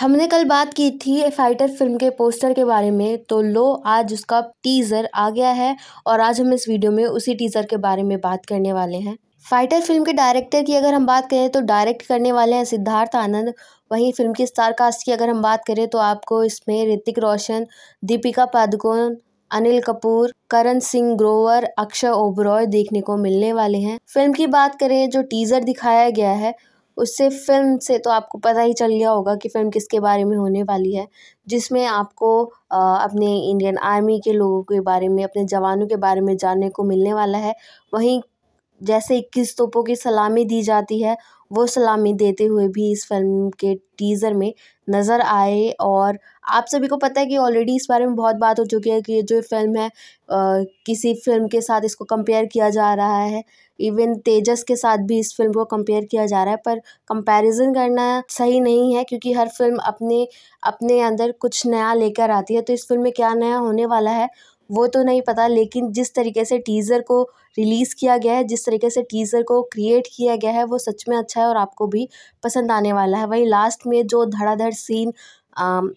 हमने कल बात की थी फाइटर फिल्म के पोस्टर के बारे में तो लो आज उसका टीज़र आ गया है और आज हम इस वीडियो में उसी टीज़र के बारे में बात करने वाले हैं फाइटर फिल्म के डायरेक्टर की अगर हम बात करें तो डायरेक्ट करने वाले हैं सिद्धार्थ आनंद वहीं फिल्म की स्टार कास्ट की अगर हम बात करें तो आपको इसमें ऋतिक रोशन दीपिका पादुकोण अनिल कपूर करण सिंह ग्रोवर अक्षय ओबरॉय देखने को मिलने वाले हैं फिल्म की बात करें जो टीज़र दिखाया गया है उससे फ़िल्म से तो आपको पता ही चल गया होगा कि फ़िल्म किसके बारे में होने वाली है जिसमें आपको अपने इंडियन आर्मी के लोगों के बारे में अपने जवानों के बारे में जानने को मिलने वाला है वहीं जैसे इक्कीस तोपों की सलामी दी जाती है वो सलामी देते हुए भी इस फ़िल्म के टीज़र में नज़र आए और आप सभी को पता है कि ऑलरेडी इस बारे में बहुत बात हो चुकी है कि ये जो फ़िल्म है किसी फ़िल्म के साथ इसको कंपेयर किया जा रहा है इवन तेजस के साथ भी इस फिल्म को कंपेयर किया जा रहा है पर कंपैरिजन करना सही नहीं है क्योंकि हर फिल्म अपने अपने अंदर कुछ नया लेकर आती है तो इस फिल्म में क्या नया होने वाला है वो तो नहीं पता लेकिन जिस तरीके से टीज़र को रिलीज़ किया गया है जिस तरीके से टीज़र को क्रिएट किया गया है वो सच में अच्छा है और आपको भी पसंद आने वाला है वही लास्ट में जो धड़ाधड़ सीन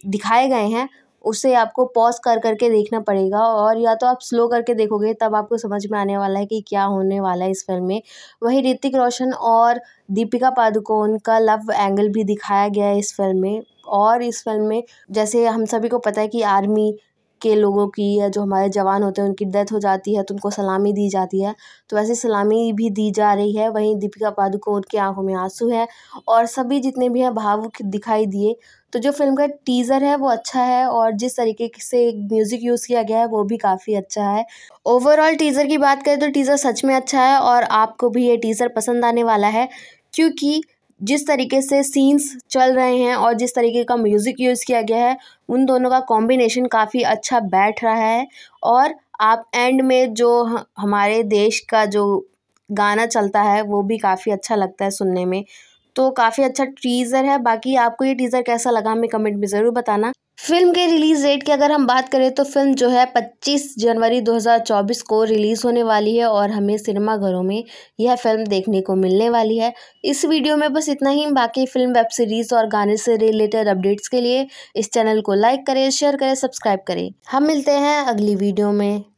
दिखाए गए हैं उसे आपको पॉज कर करके देखना पड़ेगा और या तो आप स्लो करके देखोगे तब आपको समझ में आने वाला है कि क्या होने वाला है इस फिल्म में वही ऋतिक रोशन और दीपिका पादुकोण का लव एंगल भी दिखाया गया है इस फिल्म में और इस फिल्म में जैसे हम सभी को पता है कि आर्मी के लोगों की या जो हमारे जवान होते हैं उनकी डेथ हो जाती है तो उनको सलामी दी जाती है तो वैसे सलामी भी दी जा रही है वहीं दीपिका पादुकोण की आंखों में आंसू है और सभी जितने भी हैं भावुक दिखाई दिए तो जो फिल्म का टीज़र है वो अच्छा है और जिस तरीके से म्यूज़िक यूज़ किया गया है वो भी काफ़ी अच्छा है ओवरऑल टीज़र की बात करें तो टीज़र सच में अच्छा है और आपको भी ये टीज़र पसंद आने वाला है क्योंकि जिस तरीके से सीन्स चल रहे हैं और जिस तरीके का म्यूज़िक यूज़ किया गया है उन दोनों का कॉम्बिनेशन काफ़ी अच्छा बैठ रहा है और आप एंड में जो हमारे देश का जो गाना चलता है वो भी काफ़ी अच्छा लगता है सुनने में तो काफ़ी अच्छा टीज़र है बाकी आपको ये टीज़र कैसा लगा हमें कमेंट में ज़रूर बताना फिल्म के रिलीज़ डेट की अगर हम बात करें तो फिल्म जो है 25 जनवरी 2024 को रिलीज़ होने वाली है और हमें सिनेमा घरों में यह फिल्म देखने को मिलने वाली है इस वीडियो में बस इतना ही बाकी फिल्म वेब सीरीज़ और गाने से रिलेटेड अपडेट्स के लिए इस चैनल को लाइक करें शेयर करें सब्सक्राइब करें हम मिलते हैं अगली वीडियो में